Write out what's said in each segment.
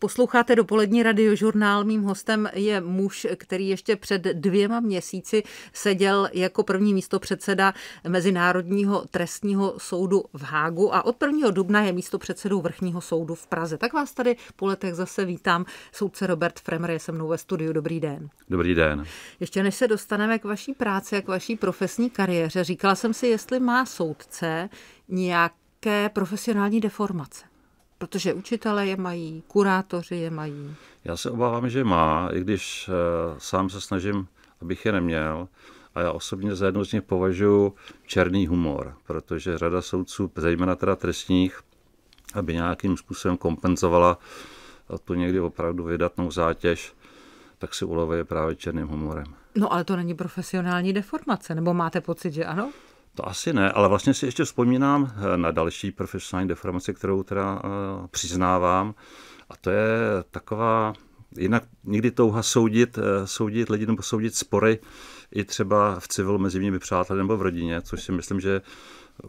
Posloucháte dopolední radiožurnál. Mým hostem je muž, který ještě před dvěma měsíci seděl jako první místo předseda Mezinárodního trestního soudu v Hágu a od 1. dubna je místo předsedou Vrchního soudu v Praze. Tak vás tady po letech zase vítám. Soudce Robert Fremer je se mnou ve studiu. Dobrý den. Dobrý den. Ještě než se dostaneme k vaší práci a k vaší profesní kariéře, říkala jsem si, jestli má soudce nějaké profesionální deformace. Protože učitelé je mají, kurátoři je mají. Já se obávám, že má, i když eh, sám se snažím, abych je neměl. A já osobně za jednu z nich považuji černý humor, protože řada soudců, zejména teda trestních, aby nějakým způsobem kompenzovala tu někdy opravdu vydatnou zátěž, tak si ulovuje právě černým humorem. No ale to není profesionální deformace, nebo máte pocit, že ano? To asi ne, ale vlastně si ještě vzpomínám eh, na další profesionální deformaci, kterou teda eh, přiznávám. A to je taková, jinak někdy touha soudit, eh, soudit lidi nebo soudit spory i třeba v civilu mezi mými přáteli nebo v rodině, což si myslím, že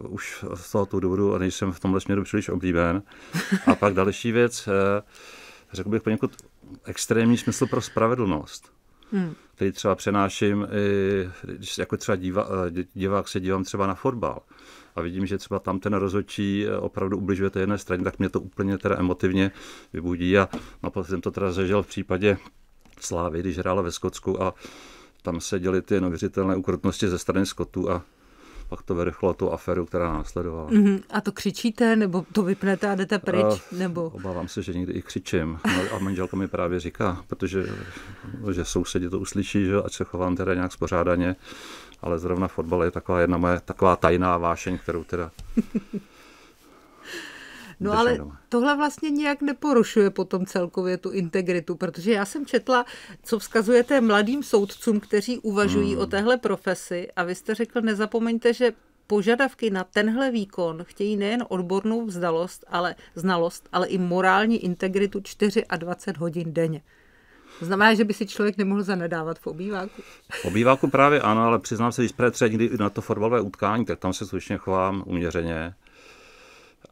už z tohoto důvodu nejsem v tomhle směru příliš oblíben. A pak další věc, řekl bych poněkud extrémní smysl pro spravedlnost. Hmm. Který třeba přenáším, když jako třeba díva, eh, divák se dívám třeba na fotbal a vidím, že třeba tam ten rozhodčí eh, opravdu ubližuje té jedné straně, tak mě to úplně teda emotivně vybudí a naposledy jsem to teda zažil v případě Slávy, když hrála ve Skotsku a tam se děly ty neuvěřitelné ukrutnosti ze strany Skotů a pak to vyrychlo tu aferu, která následovala. Mm-hmm. A to křičíte, nebo to vypnete a jdete pryč? A, eh, nebo... Obávám se, že někdy i křičím. No, a manželka mi právě říká, protože že sousedi to uslyší, že ať se chovám teda nějak spořádaně, ale zrovna fotbal je taková jedna moje taková tajná vášeň, kterou teda No ale doma. No. tohle vlastně nijak neporušuje potom celkově tu integritu, protože já jsem četla, co vzkazujete mladým soudcům, kteří uvažují hmm. o téhle profesi a vy jste řekl, nezapomeňte, že požadavky na tenhle výkon chtějí nejen odbornou vzdalost, ale znalost, ale i morální integritu 24 hodin denně. To znamená, že by si člověk nemohl zanedávat v obýváku. V obýváku právě ano, ale přiznám se, když právě třeba někdy na to fotbalové utkání, tak tam se slušně chovám uměřeně.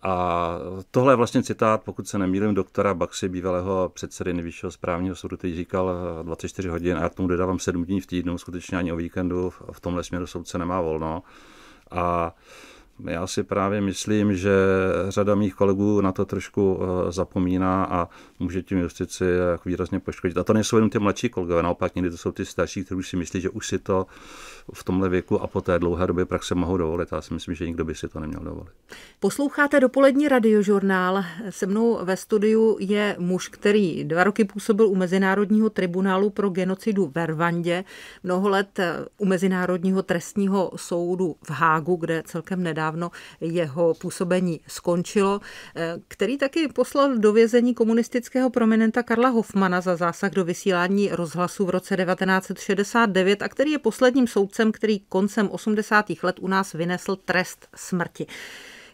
A tohle je vlastně citát, pokud se nemýlím, doktora Baxi, bývalého předsedy nejvyššího správního soudu, který říkal 24 eh, hodin a já tomu dodávám 7 dní v týdnu, skutečně ani o víkendu v tomhle směru soudce nemá volno. A uh, já si právě myslím, že řada mých kolegů na to trošku eh, zapomíná a může tím justici eh, výrazně poškodit. A to nejsou jenom ty mladší kolegové, naopak někdy to jsou ty starší, kteří si myslí, že už si to v tomhle věku a po té dlouhé době praxe mohou dovolit. Já si myslím, že nikdo by si to neměl dovolit. Posloucháte dopolední radiožurnál. Se mnou ve studiu je muž, který dva roky působil u Mezinárodního tribunálu pro genocidu ve Rwandě, mnoho let eh, u Mezinárodního trestního soudu v Hágu, kde celkem nedá nedávno jeho působení skončilo, eh, který taky poslal do vězení komunistického prominenta Karla Hoffmana za zásah do vysílání rozhlasu v roce 1969 a který je posledním soudcem, který koncem 80. let u nás vynesl trest smrti.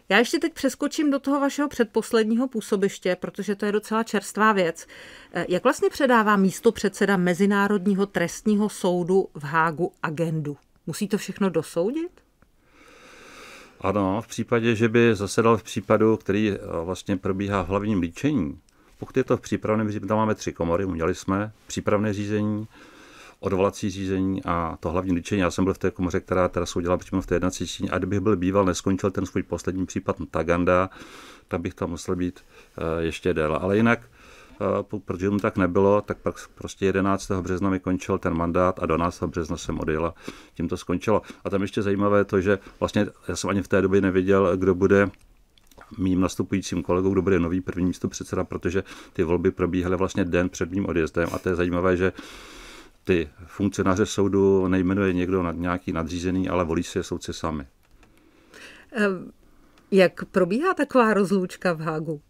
Já ještě teď přeskočím do toho vašeho předposledního působiště, protože to je docela čerstvá věc. Eh, jak vlastně předává místo předseda Mezinárodního trestního soudu v Hágu agendu? Musí to všechno dosoudit? Ano, v případě, že by zasedal v případu, který eh, vlastně probíhá v hlavním líčení, pokud je to v přípravném řízení, tam máme tři komory, udělali jsme přípravné řízení, odvolací řízení a to hlavní líčení. Já jsem byl v té komoře, která teda soudila přímo v té jednací řízení a kdybych byl býval, neskončil ten svůj poslední případ Taganda, tak bych tam musel být eh, ještě déle. Ale jinak Eh, protože mu tak nebylo, tak pak prostě 11. března mi končil ten mandát a 12. března jsem odjel a tím to skončilo. A tam ještě zajímavé je to, že vlastně já jsem ani v té době nevěděl, kdo bude mým nastupujícím kolegou, kdo bude nový první místo předseda, protože ty volby probíhaly vlastně den před mým odjezdem a to je zajímavé, že ty funkcionáře soudu nejmenuje někdo nad nějaký nadřízený, ale volí si je soudci sami. Ehm, jak probíhá taková rozloučka v Hágu?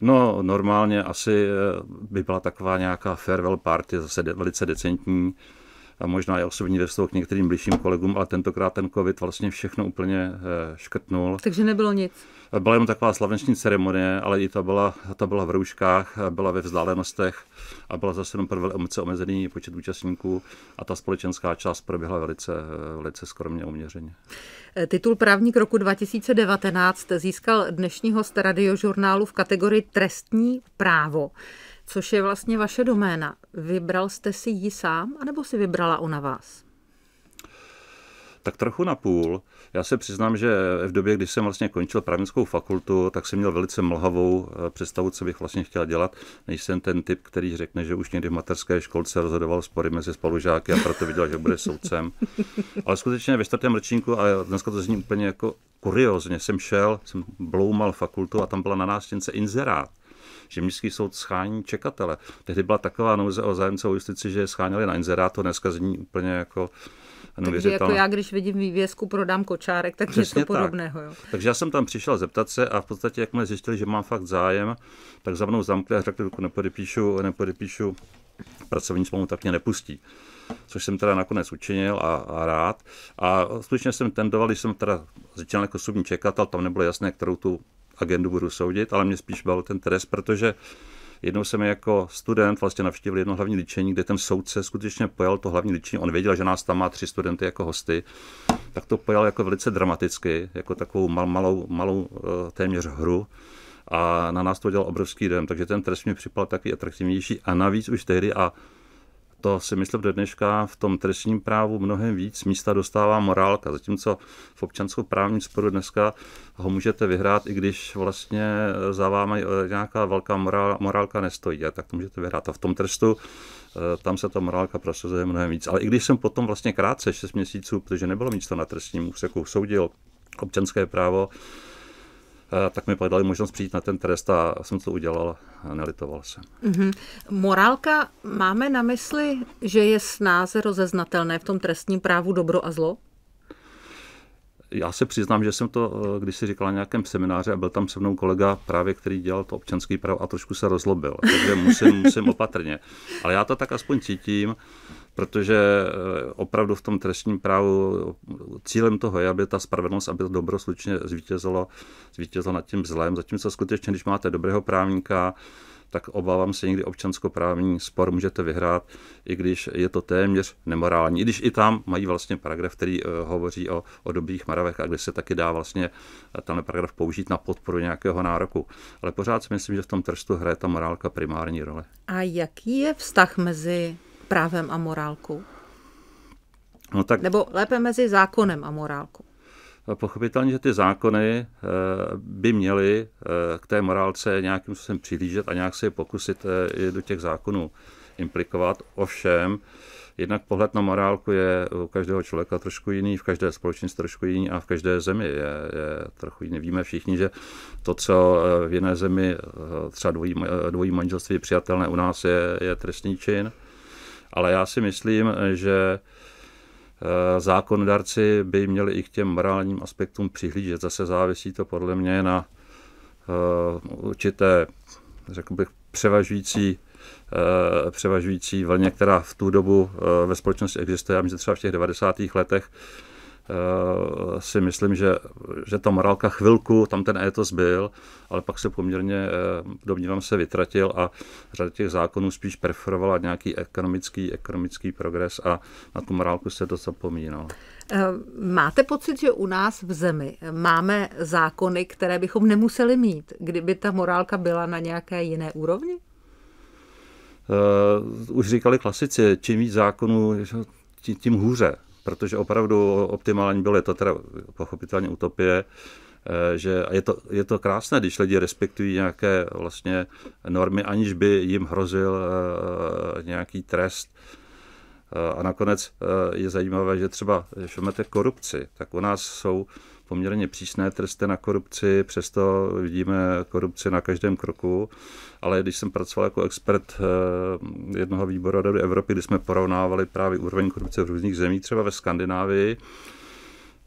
No, normálně asi eh, by byla taková nějaká farewell party, zase de- velice decentní a možná i osobní ve k některým blížším kolegům, ale tentokrát ten covid vlastně všechno úplně eh, škrtnul. Takže nebylo nic. Byla jenom taková slavenční ceremonie, ale i ta byla, ta byla v rouškách, byla ve vzdálenostech a byla zase jenom pro velice omezený počet účastníků a ta společenská část proběhla velice, velice skromně uměřeně. Eh, titul právník roku 2019 získal dnešního host radiožurnálu v kategorii trestní právo což je vlastně vaše doména. Vybral jste si ji sám, anebo si vybrala ona vás? tak trochu na půl. Já se přiznám, že v době, kdy jsem vlastně končil právnickou fakultu, tak jsem měl velice mlhavou eh, představu, co bych vlastně chtěl dělat. Nejsem ten typ, který řekne, že už někdy v materské školce rozhodoval spory mezi spolužáky a proto viděl, že bude soudcem. Ale skutečně ve čtvrtém ročníku, a dneska to zní úplně jako kuriozně, jsem šel, jsem bloumal fakultu a tam byla na nástěnce inzerát že městský soud schání čekatele. Tehdy byla taková nouze o zájemce o justici, že je scháněli na inzerátu, dneska zní úplně jako neuvěřitelná. Takže jako já, když vidím vývězku, prodám kočárek, tak Přesně něco podobného. Jo. Takže já jsem tam přišel zeptat se a v podstatě, jakmile zjistili, že mám fakt zájem, tak za mnou zamkli a řekli, že jako nepodepíšu, nepodepíšu pracovní smlouvu, tak mě nepustí což jsem teda nakonec učinil a, a rád. A skutečně jsem tendoval, když jsem teda začínal jako subní čekatel, tam nebylo jasné, kterou tu agendu budu soudit, ale mě spíš byl ten trest, protože Jednou jsem jako student vlastně navštívil jedno hlavní líčení, kde ten soudce skutečně pojal to hlavní líčení. On věděl, že nás tam má tři studenty jako hosty, tak to pojal jako velice dramaticky, jako takovou mal, malou, malou eh, téměř hru a na nás to dělal obrovský den, takže ten trest mi připadal taky atraktivnější a navíc už tehdy a to si myslím do dneška v tom trestním právu mnohem víc místa dostává morálka, zatímco v právní sporu dneska ho můžete vyhrát, i když vlastně za vámi nějaká velká morál, morálka nestojí, a tak to můžete vyhrát. A v tom trestu eh, tam se ta morálka prosazuje mnohem víc. Ale i když jsem potom vlastně krátce, 6 měsíců, protože nebylo místo na trestním úseku, soudil občanské právo, Eh, tak mi pak dali možnost přijít na ten trest a jsem to udělal a nelitoval jsem. Mm-hmm. Morálka máme na mysli, že je snáze rozeznatelné v tom trestním právu dobro a zlo? Já se přiznám, že jsem to, eh, když si říkala na nějakém semináři a byl tam se mnou kolega právě, který dělal to občanský právo a trošku se rozlobil, takže musím, musím opatrně. Ale já to tak aspoň cítím protože eh, opravdu v tom trestním právu cílem toho je, aby ta spravedlnost, aby to dobro slučně zvítězilo, zvítězilo nad tím zlem. Zatímco skutečně, když máte dobrého právníka, tak obávám se někdy občanskoprávní spor můžete vyhrát, i když je to téměř nemorální. I když i tam mají vlastně paragraf, který eh, hovoří o, o dobrých maravech a kde se taky dá vlastně eh, ten paragraf použít na podporu nějakého nároku. Ale pořád si myslím, že v tom trestu hraje ta morálka primární roli. A jaký je vztah mezi právem a morálkou? No tak... Nebo lépe mezi zákonem a morálkou? No, pochopitelně, že ty zákony eh, by měly eh, k té morálce nějakým způsobem přihlížet a nějak se je pokusit eh, i do těch zákonů implikovat. Ovšem, jednak pohled na morálku je u každého člověka trošku jiný, v každé společnosti trošku jiný a v každé zemi je, je trochu jiný. Víme všichni, že to, co v jiné zemi třeba dvojí, dvojí manželství je přijatelné, u nás je, je trestný čin. Ale já si myslím, že eh, zákonodarci by měli i k těm morálním aspektům přihlížet. Zase závisí to podle mě na eh, určité, řekl bych, převažující eh, převažující vlně, která v tu dobu ve společnosti existuje. Já myslím, že třeba v těch 90. letech Eh, si myslím, že, že ta morálka chvilku, tam ten étos byl, ale pak se poměrně, eh, domnívám se, vytratil a řada těch zákonů spíš preferovala nějaký ekonomický, ekonomický progres a na tu morálku se to zapomínalo. Eh, máte pocit, že u nás v zemi máme zákony, které bychom nemuseli mít, kdyby ta morálka byla na nějaké jiné úrovni? Uh, už říkali klasici, čím víc zákonů, tím hůře protože opravdu optimální bylo, je to teda pochopitelně utopie, eh, že je to, je to krásné, když lidi respektují nějaké vlastně normy, aniž by jim hrozil eh, nějaký trest. Eh, a nakonec je zajímavé, že třeba, když korupci, tak u nás jsou poměrně přísné tresty na korupci, přesto vidíme korupci na každém kroku. Ale když jsem pracoval jako expert eh, jednoho výboru do Evropy, kdy jsme porovnávali právě úroveň korupce v různých zemích, třeba ve Skandinávii,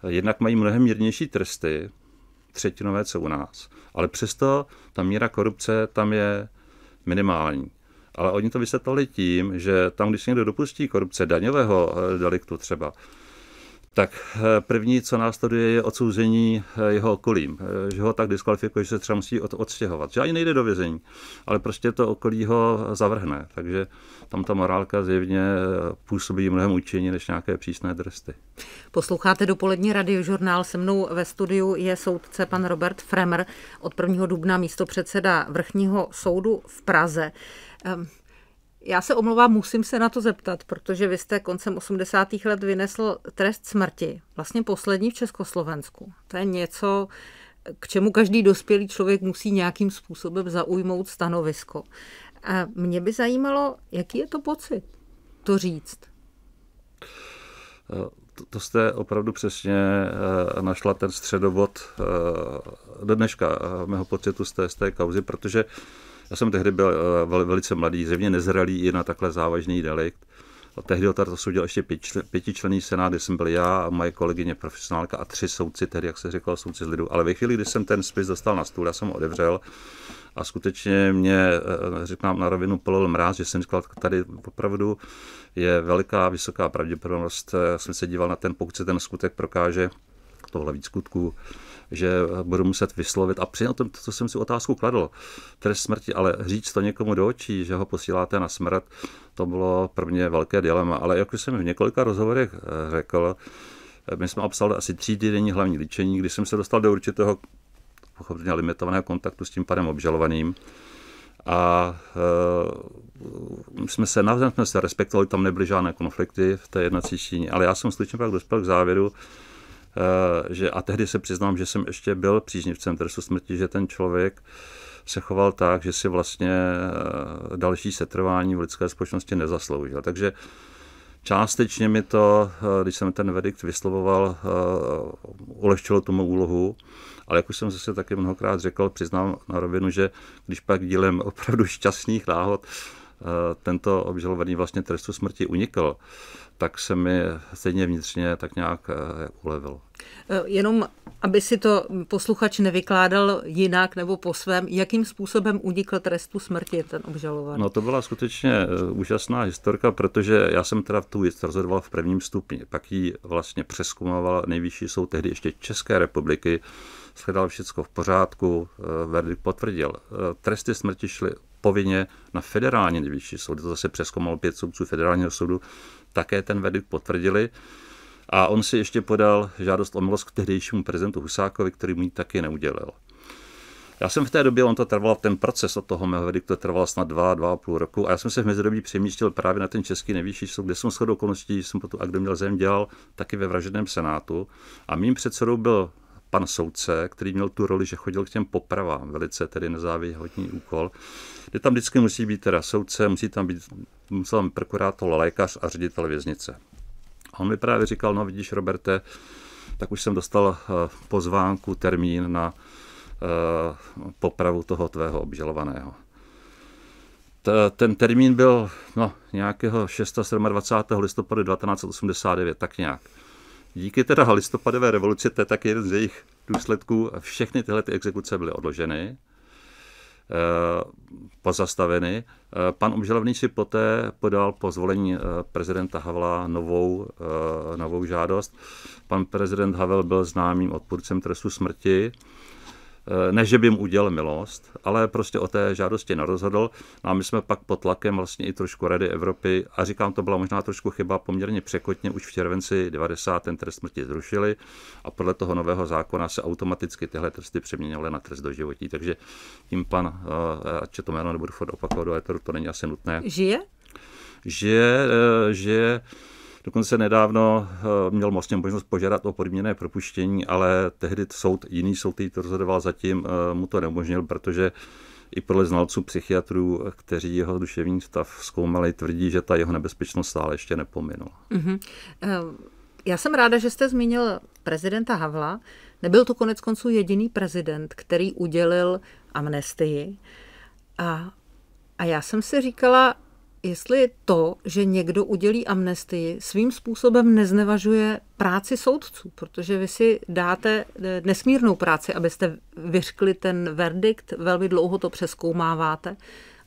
jednak mají mnohem mírnější tresty, třetinové, co u nás. Ale přesto ta míra korupce tam je minimální. Ale oni to vysvětlili tím, že tam, když někdo dopustí korupce daňového eh, deliktu třeba, tak eh, první, co následuje, je odsouzení eh, jeho okolím, eh, že ho tak diskvalifikuje, že se třeba musí odstěhovat. Že ani nejde do vězení, ale prostě to okolí ho zavrhne. Takže tam ta morálka zjevně působí mnohem účinně než nějaké přísné dresty. Posloucháte dopolední radiožurnál. Se mnou ve studiu je soudce pan Robert Fremer od 1. dubna místo předseda Vrchního soudu v Praze. Ehm, já se omlouvám, musím se na to zeptat, protože vy jste koncem 80. let vynesl trest smrti, vlastně poslední v Československu. To je něco, k čemu každý dospělý člověk musí nějakým způsobem zaujmout stanovisko. A mě by zajímalo, jaký je to pocit to říct. Eh, to, to jste opravdu přesně eh, našla ten středobod do eh, dneška mého pocitu z té, z té kauzy, protože já jsem tehdy byl eh, velice mladý, zřejmě nezralý i na takhle závažný delikt. A tehdy ho tady soudil ještě pětičlený senát, kde jsem byl já, a moje kolegyně profesionálka a tři soudci, tedy, jak se říkalo, soudci z lidu. Ale ve chvíli, kdy jsem ten spis dostal na stůl, já jsem ho odevřel a skutečně mě, eh, eh, říkám na rovinu, polil mráz, že jsem říkal, tady opravdu je veliká, vysoká pravděpodobnost. Já jsem se díval na ten, pokud se ten skutek prokáže, tohle víc skutků, že budu muset vyslovit. A přijat to, co jsem si otázku kladl, trest smrti, ale říct to někomu do očí, že ho posíláte na smrt, to bylo pro mě velké dilema. Ale jak už jsem v několika rozhovorech eh, řekl, eh, my jsme obsali asi tří denní hlavní líčení, kdy jsem se dostal do určitého pochopitelně limitovaného kontaktu s tím panem obžalovaným. A e, jsme se navzájem jsme se respektovali, tam nebyly žádné konflikty v té jednací číně, ale já jsem slyšel pak dospěl k závěru, Eh, že, a tehdy se přiznám, že jsem ještě byl příznivcem trestu smrti, že ten člověk se choval tak, že si vlastně eh, další setrvání v lidské společnosti nezasloužil. Takže částečně mi to, eh, když jsem ten verdikt vyslovoval, ulehčilo tomu úlohu, ale jak už jsem zase taky mnohokrát řekl, přiznám na rovinu, že když pak dílem opravdu šťastných náhod Eh, tento obžalovaný vlastně trestu smrti unikl, tak se mi stejně vnitřně tak nějak eh, ulevilo. Eh, jenom, aby si to posluchač nevykládal jinak nebo po svém, jakým způsobem unikl trestu smrti ten obžalovaný? No to byla skutečně úžasná historka, protože já jsem teda tu věc rozhodoval v prvním stupni, pak ji vlastně přeskumoval nejvyšší soud tehdy ještě České republiky, shledal všechno v pořádku, verdikt potvrdil. Tresty smrti šly povinně na federální nejvyšší soud. To zase přeskomalo pět soudců federálního soudu. Také ten verdikt potvrdili. A on si ještě podal žádost o milost k tehdejšímu prezidentu Husákovi, který mu ji taky neudělil. Já jsem v té době, on to trval, ten proces od toho mého verdiktu trval snad dva, dva a půl roku a já jsem se v mezidobí přemístil právě na ten český nejvyšší soud, kde jsem shodou okolností, jsem po tu kdo měl zem dělal, taky ve vraženém senátu a mým předsedou byl pan soudce, který měl tu roli, že chodil k těm popravám, velice tedy nezávěhodný úkol, kde tam vždycky musí být teda soudce, musí tam být, musel tam prokurátor, lékař a ředitel věznice. A on mi právě říkal, no vidíš, Roberte, tak už jsem dostal eh, pozvánku, termín na eh, popravu toho tvého obžalovaného. ten termín byl no, nějakého 6. listopadu 1989, tak nějak. Díky teda listopadové revoluci, to je tak jeden z jejich důsledků, všechny tyhle ty exekuce byly odloženy, eh, pozastaveny. Eh, pan obžalovný si poté podal po zvolení eh, prezidenta Havla novou, novou žádost. Pan prezident Havel byl známým odpůrcem trestu smrti Eh, ne, že by jim udělal milost, ale prostě o té žádosti nerozhodl. No a my jsme pak pod tlakem vlastně i trošku Rady Evropy, a říkám, to byla možná trošku chyba, poměrně překotně už v červenci 90. ten trest smrti zrušili a podle toho nového zákona se automaticky tyhle tresty přeměnily na trest do životí. Takže tím pan, eh, ať to jméno nebudu opakovat do éteru, to není asi nutné. Žije? Žije, eh, žije Dokonce nedávno eh, měl vlastně možnost požádat o podmíněné propuštění, ale tehdy soud, jiný soud, který to rozhodoval, zatím eh, mu to neumožnil, protože i podle znalců psychiatrů, kteří jeho duševní stav zkoumali, tvrdí, že ta jeho nebezpečnost stále ještě nepominula. Mm-hmm. Já jsem ráda, že jste zmínil prezidenta Havla. Nebyl to konec konců jediný prezident, který udělil amnestii. A, a já jsem si říkala, jestli to, že někdo udělí amnestii, svým způsobem neznevažuje práci soudců, protože vy si dáte eh, nesmírnou práci, abyste vyřkli ten verdikt, velmi dlouho to přeskoumáváte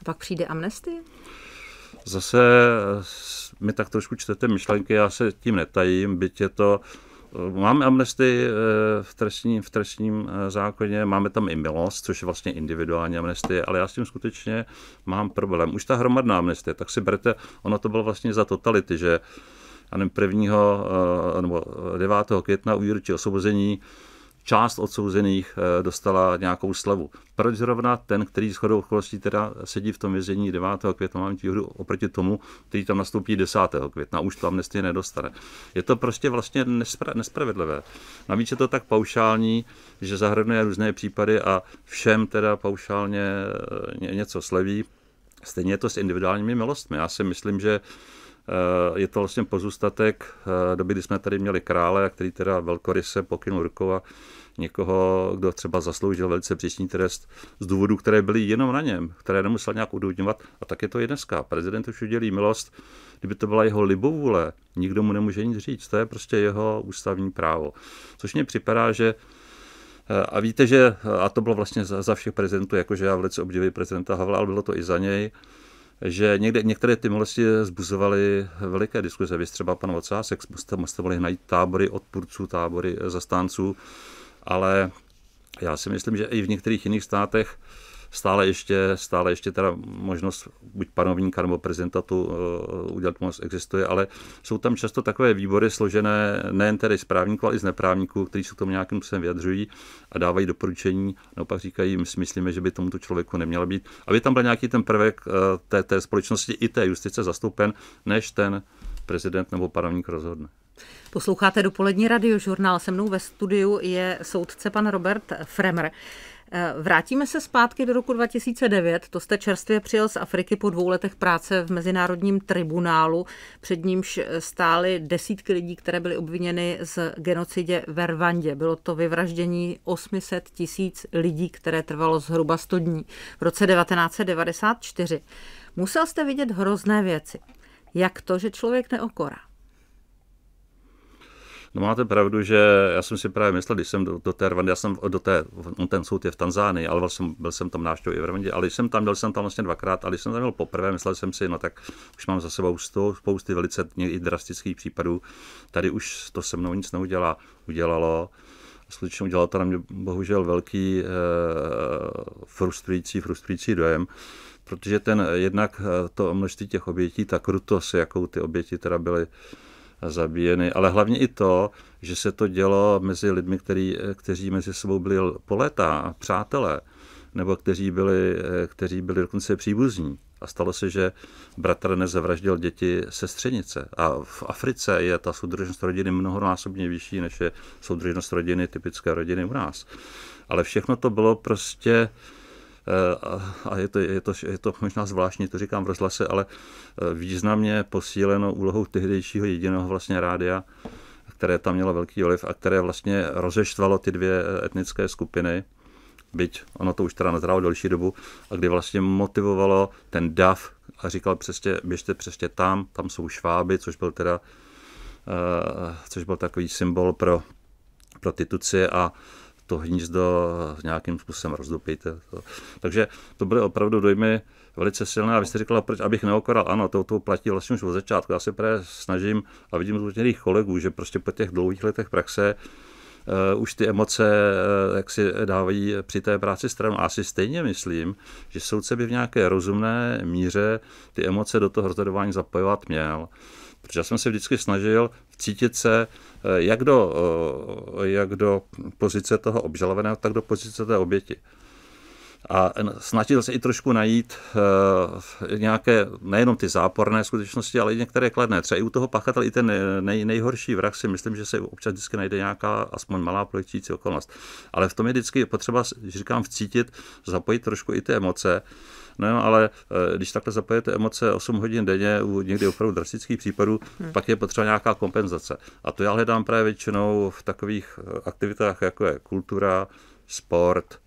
a pak přijde amnestie? Zase eh, mi tak trošku čtete myšlenky, já se tím netajím, byť je to uh, Eh, máme amnesty eh, v trestním, v eh, trestním zákoně, máme tam i milost, což je vlastně individuální amnestie, ale já s tím skutečně mám problém. Už ta hromadná amnestie, tak si berte, ono to bylo vlastně za totality, že 1. nebo 9. května u výročí osvobození část odsouzených eh, dostala nějakou slevu. Proč zrovna ten, který chodou okolností teda sedí v tom vězení 9. května, mám výhodu oproti tomu, který tam nastoupí 10. května, už tam amnestie nedostane. Je to prostě vlastně nespra- nespravedlivé. Navíc je to tak paušální, že zahrnuje různé případy a všem teda paušálně eh, něco sleví. Stejně je to s individuálními milostmi. Já si myslím, že Eh, je to vlastně pozůstatek eh, doby, kdy jsme tady měli krále, který teda velkoryse pokynul rukou a někoho, kdo třeba zasloužil velice přísný trest z důvodů, které byly jenom na něm, které nemusel nějak udůvodňovat. A tak je to i dneska. Prezident už udělí milost, kdyby to byla jeho libovůle, nikdo mu nemůže nic říct. To je prostě jeho ústavní právo. Což mě připadá, že eh, a víte, že, a to bylo vlastně za, za všech prezidentů, jakože já velice obdivuji prezidenta Havla, ale bylo to i za něj, že někde, některé ty milosti zbuzovaly veliké diskuze. Vy třeba pan Vocásek museli najít tábory odpůrců, tábory zastánců, ale já si myslím, že i v některých jiných státech stále ještě, stále ještě teda možnost buď panovníka nebo prezidentatu eh, udělat moc existuje, ale jsou tam často takové výbory složené nejen tedy z právníků, ale i z neprávníků, kteří se k tomu nějakým způsobem vyjadřují a dávají doporučení, naopak říkají, my si myslíme, že by tomuto člověku nemělo být, aby tam byl nějaký ten prvek eh, té, té společnosti i té justice zastoupen, než ten prezident nebo panovník rozhodne. Posloucháte dopolední radiožurnál. Se mnou ve studiu je soudce pan Robert Fremer. Eh, vrátíme se zpátky do roku 2009. To jste čerstvě přijel z Afriky po dvou letech práce v Mezinárodním tribunálu. Před nímž eh, stály desítky lidí, které byly obviněny z genocidě ve Rwandě. Bylo to vyvraždění 800 tisíc lidí, které trvalo zhruba 100 dní v roce 1994. Musel jste vidět hrozné věci. Jak to, že člověk neokorá? No máte pravdu, že já jsem si právě myslel, když jsem do, do té Rwandy, já jsem do té, on ten soud je v Tanzánii, ale byl jsem, byl jsem tam návštěvou i v Rwandě, ale když jsem tam, byl jsem tam vlastně dvakrát, ale když jsem tam byl poprvé, myslel jsem si, no tak už mám za sebou sto, spousty velice i drastických případů, tady už to se mnou nic neudělá, udělalo skutečně udělalo to na mě bohužel velký eh, frustrující, frustrující dojem, protože ten jednak eh, to množství těch obětí, ta krutost, jakou ty oběti teda byly, eh, zabíjeny, ale hlavně i to, že se to dělo mezi lidmi, který, kteří mezi sebou byli polétá, přátelé, nebo kteří byli, kteří byli dokonce příbuzní. A stalo se, že bratr nezavraždil děti sestřenice. A v Africe je ta soudržnost rodiny mnohonásobně vyšší, než je soudržnost rodiny, typické rodiny u nás. Ale všechno to bylo prostě Eh, a je to, je, to, je to možná zvláštní, to říkám v rozhlase, ale eh, významně posíleno úlohou tehdejšího jediného vlastně rádia, které tam mělo velký vliv a které vlastně rozeštvalo ty dvě eh, etnické skupiny byť ono to už teda nazrálo delší dobu, a kdy vlastně motivovalo ten DAF a říkal přesně, běžte přesně tam, tam jsou šváby, což byl teda, což byl takový symbol pro, pro ty tuci a to hnízdo nějakým způsobem rozdupíte. To. Takže to byly opravdu dojmy velice silné. A vy jste říkala, proč, abych neokoral. Ano, to, to platí vlastně už od začátku. Já se právě snažím a vidím to těch kolegů, že prostě po těch dlouhých letech praxe uh, už ty emoce uh, jak si dávají při té práci stranu. Asi stejně myslím, že soudce by v nějaké rozumné míře ty emoce do toho rozhodování zapojovat měl. Uh, Protože já jsem se vždycky snažil cítit se eh, jak do, eh, jak do pozice toho obžalovaného, tak do pozice té oběti a snažil se i trošku najít e, nějaké, nejenom ty záporné skutečnosti, ale i některé kladné. Třeba i u toho pachatele, i ten nej, nejhorší vrah si myslím, že se občas vždycky najde nějaká aspoň malá polehčící okolnost. Ale v tom je vždycky potřeba, říkám, vcítit, zapojit trošku i ty emoce. No, ale eh, když takhle zapojete emoce 8 hodin denně u někdy opravdu drastických případů, hmm. pak je potřeba nějaká kompenzace. A to já hledám právě většinou v takových eh, aktivitách, jako je kultura, sport,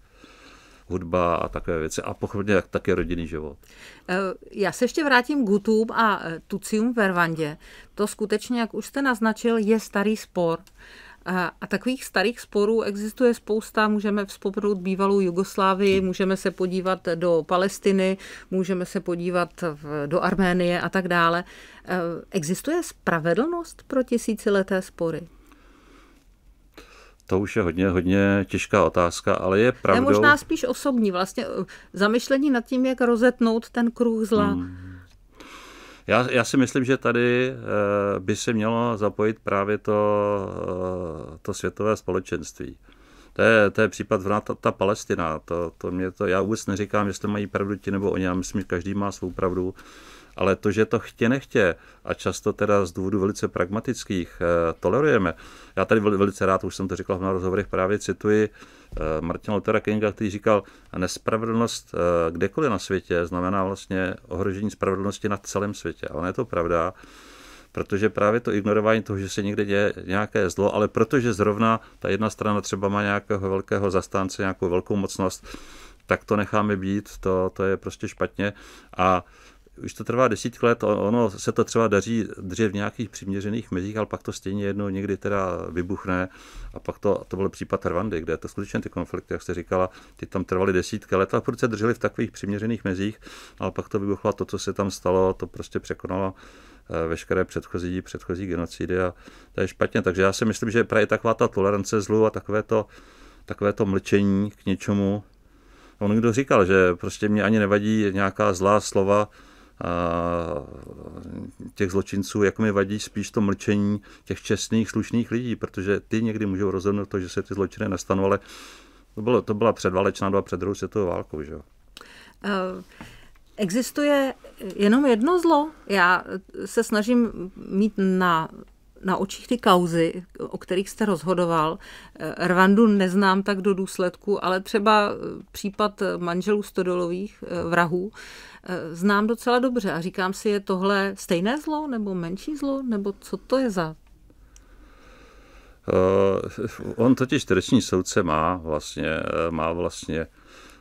hudba a takové věci a pochopně také rodinný život. Eh, já se ještě vrátím k Hutům a eh, Tucium ve Rwandě. To skutečně, jak už jste naznačil, je starý spor. Eh, a, takových starých sporů existuje spousta. Můžeme vzpomenout bývalou Jugoslávii, můžeme se podívat do Palestiny, můžeme se podívat do Arménie a tak dále. Existuje spravedlnost pro tisícileté spory? To už je hodně, hodně těžká otázka, ale je pravdou... To je možná spíš osobní, vlastně uh, zamyšlení nad tím, jak rozetnout ten kruh zla. Hmm. Já, já si myslím, že tady eh, by se mělo zapojit právě to, eh, to světové společenství. To je, to je případ vná, ta, ta Palestina. To, to mě to, já vůbec neříkám, jestli mají pravdu ti nebo oni. Já myslím, že každý má svou pravdu ale to, že to chtě nechtě a často teda z důvodu velice pragmatických eh, tolerujeme. Já tady velice rád, už jsem to říkal v mnoha rozhovorech, právě cituji eh, Martina Luthera Kinga, který říkal, nespravedlnost eh, kdekoliv na světě znamená vlastně ohrožení spravedlnosti na celém světě. A ono je to pravda protože právě to ignorování toho, že se někde děje nějaké zlo, ale protože zrovna ta jedna strana třeba má nějakého velkého zastánce, nějakou velkou mocnost, tak to necháme být, to, to je prostě špatně. A uh, už to trvá desítky let, ono se to třeba daří dřív v nějakých přiměřených mezích, ale pak to stejně jednou někdy teda vybuchne. A pak to, to byl případ Rwandy, kde to skutečně ty konflikty, jak jste říkala, ty tam trvaly desítky let a proč se drželi v takových přiměřených mezích, ale pak to vybuchlo to, co se tam stalo, to prostě překonalo eh, veškeré předchozí, předchozí genocidy a to je špatně. Takže já si myslím, že právě taková ta tolerance zlu a takové to, takové to mlčení k něčemu, On kdo říkal, že prostě mě ani nevadí nějaká zlá slova, Eh, těch zločinců, jako mi vadí spíš to mlčení těch čestných, slušných lidí, protože ty někdy můžou rozhodnout to, že se ty zločiny nestanou, ale to, bylo, to byla předválečná doba před druhou světovou válkou. Že? Eh, existuje jenom jedno zlo. Já se snažím mít na na očích ty kauzy, o kterých jste rozhodoval. Eh, Rwandu neznám tak do důsledku, ale třeba případ manželů Stodolových vrahů, Eh, znám docela dobře a říkám si, je tohle stejné zlo nebo menší zlo, nebo co to je za Uh, on totiž terční soudce má vlastně, eh, má vlastně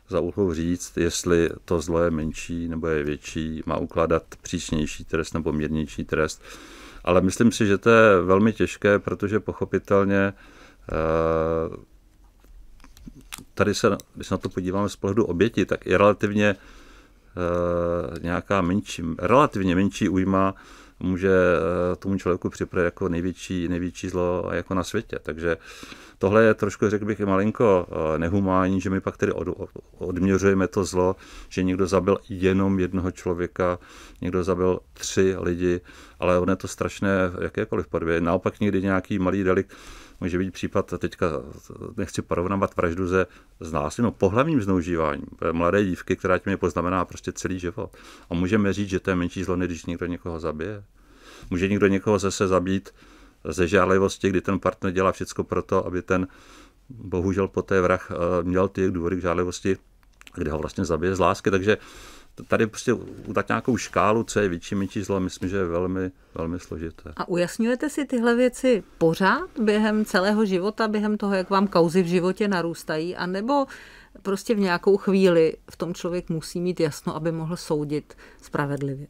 za úkol říct, jestli to zlo je menší nebo je větší, má ukládat přísnější trest nebo mírnější trest. Ale myslím si, že to je velmi těžké, protože pochopitelně uh, tady se, když se na to podíváme z pohledu oběti, tak i relativně uh, Eh, nějaká menší, relativně menší újma může eh, tomu člověku připravit jako největší, největší zlo jako na světě. Takže tohle je trošku, řekl bych, i malinko eh, nehumánní, že my pak tedy od, odměřujeme to zlo, že někdo zabil jenom jednoho člověka, někdo zabil tři lidi, ale ono je to strašné v jakékoliv podobě. Naopak někdy nějaký malý delik může být případ, teďka nechci porovnávat vraždu se znásilnou pohlavním zneužíváním mladé dívky, která tím je poznamená prostě celý život. A můžeme říct, že to je menší zlo, když někdo někoho zabije. Může někdo někoho zase zabít ze žádlivosti, kdy ten partner dělá všechno pro to, aby ten bohužel poté vrah eh, měl ty důvody k žádlivosti, kde ho vlastně zabije z lásky. Takže tady prostě udat nějakou škálu, co je větší, menší zlo, myslím, že je velmi, velmi složité. A ujasňujete si tyhle věci pořád během celého života, během toho, jak vám kauzy v životě narůstají, anebo prostě v nějakou chvíli v tom člověk musí mít jasno, aby mohl soudit spravedlivě?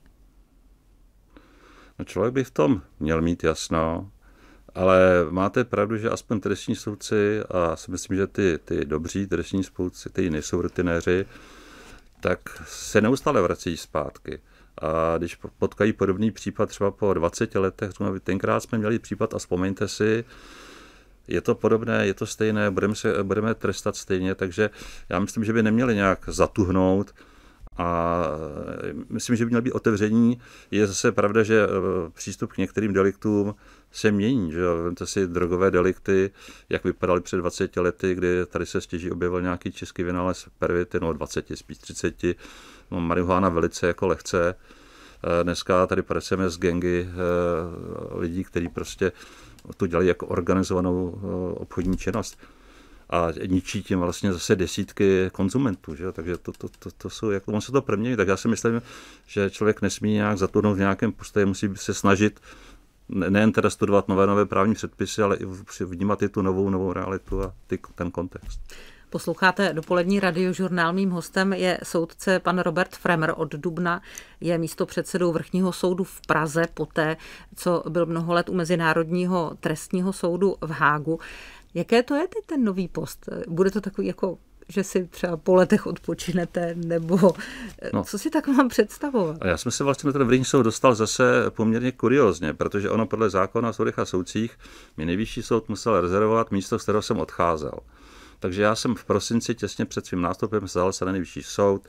No člověk by v tom měl mít jasno, ale máte pravdu, že aspoň trestní soudci, a si myslím, že ty, ty dobří trestní soudci, ty nejsou rutinéři, tak se neustále vrací zpátky. A když potkají podobný případ třeba po 20 letech, tenkrát jsme měli případ a vzpomeňte si, je to podobné, je to stejné, budeme, se, budeme trestat stejně, takže já myslím, že by neměli nějak zatuhnout, a myslím, že by měl být otevření. Je zase pravda, že eh, přístup k některým deliktům se mění. Že? Vemte si drogové delikty, jak vypadaly před 20 lety, kdy tady se stěží objevil nějaký český vynález pervity, no 20, spíš 30, no, marihuana velice jako lehce. Eh, dneska tady pracujeme s gengy eh, lidí, kteří prostě to dělají jako organizovanou obchodní činnost a ničí tím vlastně zase desítky konzumentů. Že? Takže to, to, to, to jsou, jak on se to promění, tak já si myslím, že člověk nesmí nějak zaturnout v nějakém postoji, musí se snažit nejen teda studovat nové, nové právní předpisy, ale i vnímat i tu novou, novou realitu a ty, ten kontext. Posloucháte dopolední radiožurnál. Mým hostem je soudce pan Robert Fremer od Dubna. Je místo předsedou Vrchního soudu v Praze poté, co byl mnoho let u Mezinárodního trestního soudu v Hágu. Jaké to je teď ten nový post? Bude to takový jako že si třeba po letech odpočinete, nebo eh, no. co si tak mám představovat? Já jsem se vlastně na ten vrchní soud dostal zase poměrně kuriozně, protože ono podle zákona o soudech a soudcích mi nejvyšší soud musel rezervovat místo, z kterého jsem odcházel. Takže já jsem v prosinci těsně před svým nástupem vzal se na nejvyšší soud,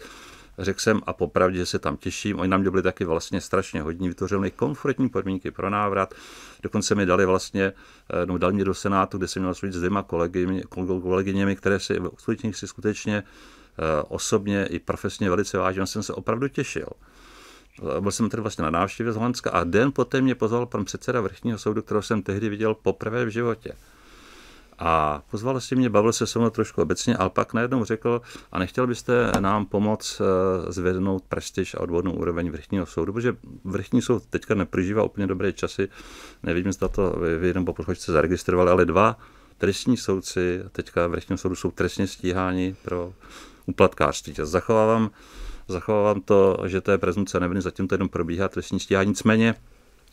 Řekl jsem a popravdě, že se tam těším. Oni na mě byli taky vlastně strašně hodní, vytvořili komfortní podmínky pro návrat. Dokonce mi dali vlastně, eh, no dali mě do Senátu, kde jsem měl mluvit s dvěma kolegy, kolegyněmi, které si, od si skutečně eh, osobně i profesně velice vážím. Jsem se opravdu těšil. Byl jsem tedy vlastně na návštěvě z Holandska a den poté mě pozval pan předseda vrchního soudu, kterého jsem tehdy viděl poprvé v životě. A pozval si mě, bavil se se mnou trošku obecně, ale pak najednou řekl, a nechtěl byste nám pomoct eh, zvednout prestiž a odbornou úroveň vrchního soudu, protože vrchní soud teďka neprožívá úplně dobré časy. Nevím, zda to vy, vy jenom po pochočce zaregistrovali, ale dva trestní soudci teďka vrchního soudu jsou trestně stíháni pro uplatkářství. Já zachovávám, zachovávám to, že to je prezumce neviny, zatím to jenom probíhá trestní stíhání. Nicméně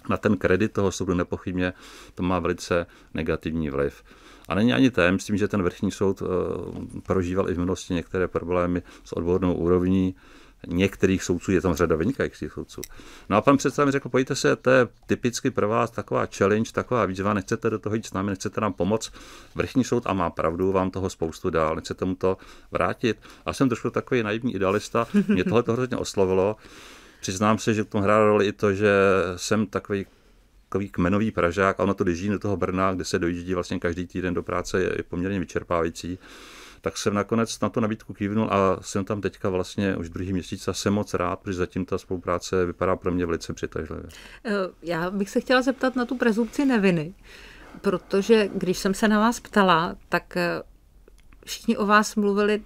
na ten kredit toho soudu nepochybně to má velice negativní vliv. A není ani tím, že ten vrchní soud eh, prožíval i v minulosti některé problémy s odbornou úrovní některých soudců, je tam řada vynikajících soudců. No a pan předseda mi řekl, pojďte se, to je typicky pro vás taková challenge, taková výzva, nechcete do toho jít s námi, nechcete nám pomoct. Vrchní soud a má pravdu, vám toho spoustu dál, nechcete mu to vrátit. A jsem trošku takový naivní idealista, mě tohle to hrozně oslovilo. Přiznám se, že k tomu hrálo roli i to, že jsem takový takový kmenový Pražák a ono to dojíždí do toho Brna, kde se dojíždí vlastně každý týden do práce, je poměrně vyčerpávající tak jsem nakonec na to nabídku kývnul a jsem tam teďka vlastně už druhý měsíc a jsem moc rád, protože zatím ta spolupráce vypadá pro mě velice přitažlivě. Eh, já bych se chtěla zeptat na tu prezumci neviny, protože když jsem se na vás ptala, tak eh, všichni o vás mluvili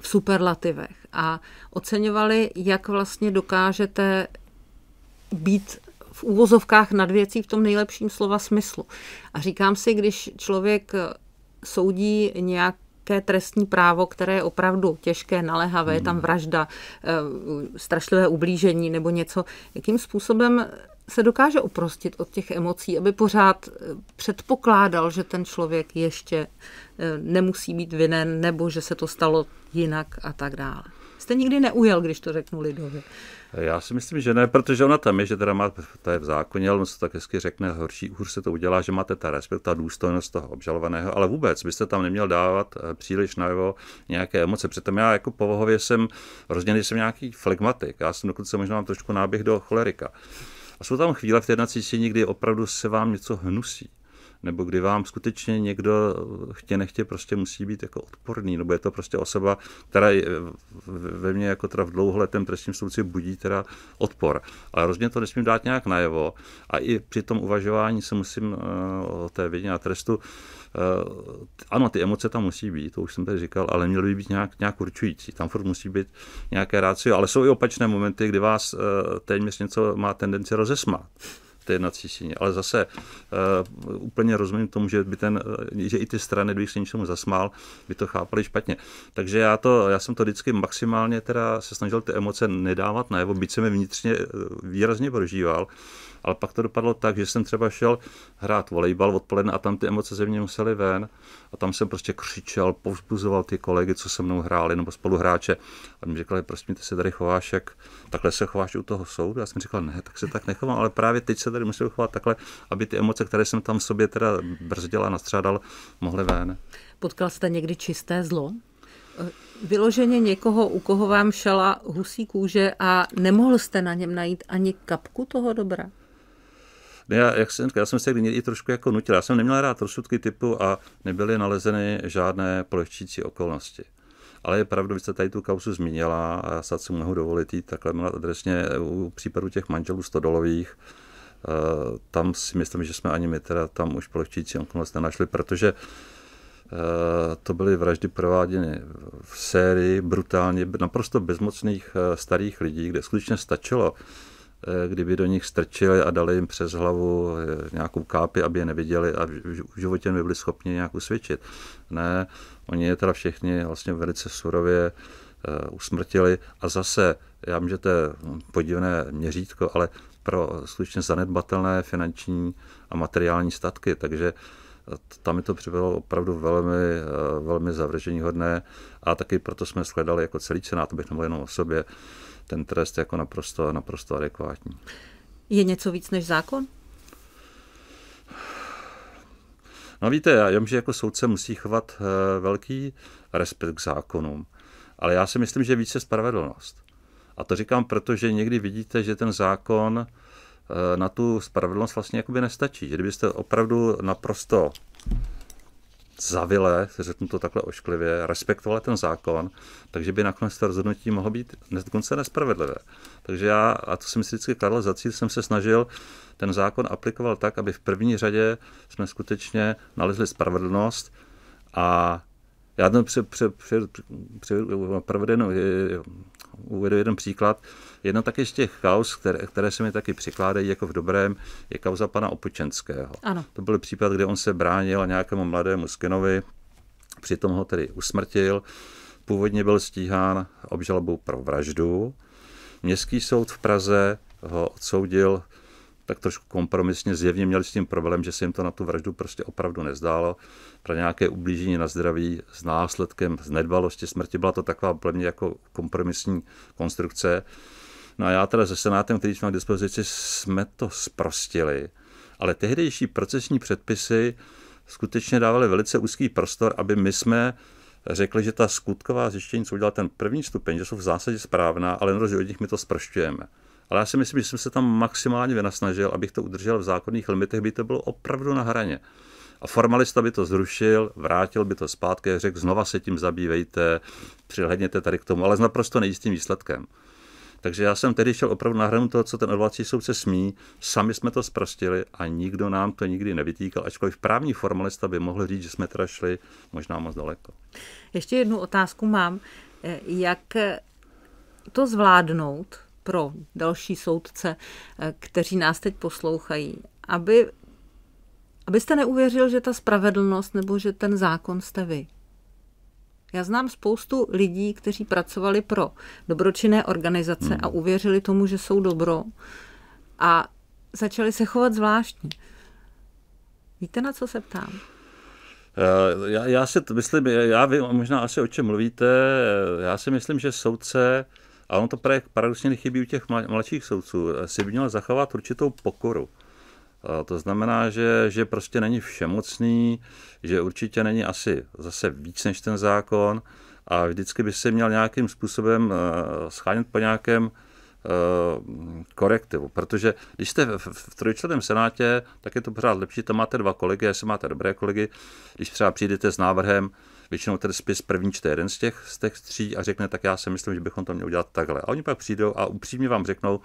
v superlativech a oceňovali, jak vlastně dokážete být v úvozovkách nad věcí v tom nejlepším slova smyslu. A říkám si, když člověk eh, soudí nějak nějaké trestní právo, které je opravdu těžké, naléhavé, hmm. tam vražda, eh, strašlivé ublížení nebo něco, jakým způsobem se dokáže oprostit od těch emocí, aby pořád eh, předpokládal, že ten člověk ještě nemusí být vinen, nebo že se to stalo jinak a tak dále jste nikdy neujel, když to řeknu lidově. Já si myslím, že ne, protože ona tam je, že teda má, to je v zákoně, ale on se tak hezky řekne, horší hůř se to udělá, že máte ta respekt, ta důstojnost toho obžalovaného, ale vůbec byste tam neměl dávat eh, příliš jeho nějaké emoce. Přitom já jako povahově jsem, rozdělený jsem nějaký flegmatik, já jsem dokonce možná mám trošku náběh do cholerika. A jsou tam chvíle v té jednací síni, kdy opravdu se vám něco hnusí nebo kdy vám skutečně někdo eh, chtě nechtě prostě musí být jako odporný, nebo je to prostě osoba, která eh, ve mně jako teda v dlouholetém trestním soudci budí teda odpor. Ale rozhodně to nesmím dát nějak najevo a i při tom uvažování se musím eh, o té vině a trestu ano, ty emoce tam musí být, to už jsem tady říkal, ale měly by být nějak, nějak určující. Tam furt musí být nějaké rácio, ale jsou i opačné momenty, kdy vás téměř něco má tendenci rozesmát ty jednací síně. Ale zase uh, úplně rozumím tomu, že, by ten, že i ty strany, kdybych se něčemu zasmál, by to chápali špatně. Takže já, to, já jsem to vždycky maximálně teda se snažil ty emoce nedávat najevo, byť se mi vnitřně eh, výrazně prožíval, ale pak to dopadlo tak, že jsem třeba šel hrát volejbal odpoledne a tam ty emoce ze mě musely ven a tam jsem prostě křičel, povzbuzoval ty kolegy, co se mnou hráli, nebo spoluhráče a mi říkali, prostě ty se tady chováš, jak takhle se chováš u toho soudu. Já jsem říkal, ne, tak se tak nechovám, ale právě teď se tady musím chovat takhle, aby ty emoce, které jsem tam v sobě teda brzdil a nastřádal, mohly ven. Potkal jste někdy čisté zlo? Vyloženě někoho, u koho vám šala husí kůže a nemohl jste na něm najít ani kapku toho dobra? já, jak jsem já jsem se někdy i trošku jako nutil. Já jsem neměl rád rozsudky typu a nebyly nalezeny žádné polehčící okolnosti. Ale je pravda, vy jste tady tu kausu zmínila a já se mohu dovolit jít takhle adresně u případu těch manželů Stodolových. Eh, tam si myslím, že jsme ani my teda tam už polehčící okolnost nenašli, protože eh, to byly vraždy prováděny v sérii brutálně, naprosto bezmocných eh, starých lidí, kde skutečně stačilo Eh, kdyby do nich strčili a dali jim přes hlavu eh, nějakou kápi, aby je neviděli a v životě byli schopni nějak usvědčit. Ne, oni je teda všichni vlastně velice surově eh, usmrtili a zase, já vím, že to je hm, podivné měřítko, ale pro skutečně zanedbatelné finanční a materiální statky, takže tam mi to přibylo opravdu velmi, velmi zavržení hodné a taky proto jsme shledali jako celý senát, abych nemluvil jenom o sobě, ten trest jako naprosto, naprosto adekvátní. Je něco víc než zákon? No víte, já vím, že jako soudce musí chovat eh, velký respekt k zákonům, ale já si myslím, že více spravedlnost. A to říkám, protože někdy vidíte, že ten zákon eh, na tu spravedlnost vlastně jakoby nestačí. Že kdybyste opravdu naprosto zavile, řeknu to takhle ošklivě, respektovali ten zákon, takže by nakonec to rozhodnutí mohlo být dokonce nespravedlivé. Takže já, a to jsem si vždycky kladl za cíl, jsem se snažil ten zákon aplikoval tak, aby v první řadě jsme skutečně nalezli spravedlnost a já ten pře, pře, pře, pře, pře, uvedu jeden příklad. Jedna taky z těch kaus, které, které se mi taky přikládají jako v dobrém, je kauza pana Opočenského. Ano. To byl případ, kde on se bránil a nějakému mladému skinovi, přitom ho tedy usmrtil. Původně byl stíhán obžalobou pro vraždu. Městský soud v Praze ho odsoudil tak trošku kompromisně, zjevně měli s tím problém, že se jim to na tu vraždu prostě opravdu nezdálo. Pro nějaké ublížení na zdraví s následkem z nedbalosti smrti byla to taková plně jako kompromisní konstrukce. No a já teda se Senátem, který jsme k dispozici, jsme to sprostili. Ale tehdejší procesní předpisy skutečně dávaly velice úzký prostor, aby my jsme řekli, že ta skutková zjištění, co udělal ten první stupeň, že jsou v zásadě správná, ale na rozdíl od nich my to spršťujeme. Ale já si myslím, že jsem se tam maximálně vynasnažil, abych to udržel v zákonných limitech, by to bylo opravdu na hraně. A formalista by to zrušil, vrátil by to zpátky řekl, znova se tím zabývejte, přihledněte tady k tomu, ale s naprosto nejistým výsledkem. Takže já jsem tedy šel opravdu na hranu toho, co ten odvolací soudce smí. Sami jsme to zprostili a nikdo nám to nikdy nevytýkal, ačkoliv právní formalista by mohl říct, že jsme teda šli možná moc daleko. Ještě jednu otázku mám. Eh, jak eh, to zvládnout pro další soudce, eh, kteří nás teď poslouchají, aby, abyste neuvěřil, že ta spravedlnost nebo že ten zákon jste vy? Já znám spoustu lidí, kteří pracovali pro dobročinné organizace hmm. a uvěřili tomu, že jsou dobro a začali se chovat zvláštně. Víte, na co se ptám? Eh, já, já si myslím, já vím možná asi o čem mluvíte, já si myslím, že soudce, a ono to paradoxně chybí u těch mladších soudců, eh, si by měl zachovat určitou pokoru. To znamená, že, že prostě není všemocný, že určitě není asi zase víc než ten zákon a vždycky by se měl nějakým způsobem eh, schánět po nějakém eh, korektivu, protože když jste v trojčleném senátě, tak je to pořád lepší, tam máte dva kolegy, jestli máte dobré kolegy, když třeba přijdete s návrhem, většinou ten spis první čte jeden z těch, z těch tří a řekne, tak já si myslím, že bychom to měli udělat takhle. A oni pak přijdou a upřímně vám řeknou,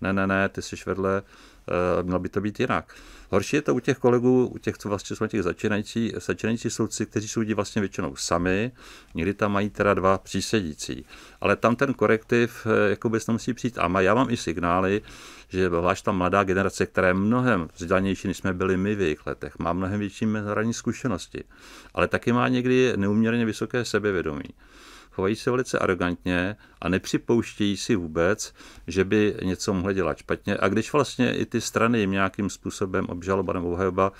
ne, ne, ne, ty jsi vedle, Eh, mělo by to být jinak. Horší je to u těch kolegů, u těch, co vlastně jsou těch začínající, začínající soudci, kteří soudí vlastně většinou sami, někdy tam mají teda dva přísedící. Ale tam ten korektiv eh, jako bys musí přijít. A já mám i signály, že vlastně ta mladá generace, která je mnohem vzdělanější, než jsme byli my v jejich letech, má mnohem větší mezinárodní zkušenosti, ale taky má někdy neuměrně vysoké sebevědomí chovají se velice arrogantně a nepřipouštějí si vůbec, že by něco mohli dělat špatně. A když vlastně i ty strany jim nějakým způsobem obžaloba nebo obhajoba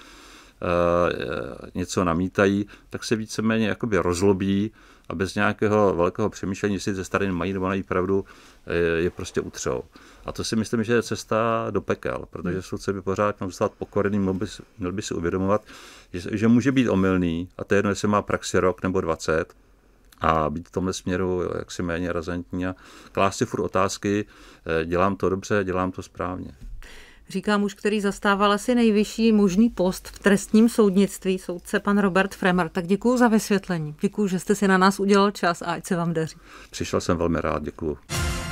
eh, něco namítají, tak se víceméně jakoby rozlobí a bez nějakého velkého přemýšlení, jestli ze strany mají nebo mají pravdu, eh, je prostě utřou. A to si myslím, že je cesta do pekel, protože hmm. soudce by pořád měl zůstat pokorný, měl by, měl by si uvědomovat, že, že může být omylný, a to je jedno, jestli má praxi rok nebo 20, a být v tomhle směru jaksi méně razantní a klást si furt otázky, eh, dělám to dobře, dělám to správně. Říká muž, který zastával asi nejvyšší možný post v trestním soudnictví, soudce pan Robert Fremer. Tak děkuji za vysvětlení. Děkuji, že jste si na nás udělal čas a ať se vám daří. Přišel jsem velmi rád, děkuji.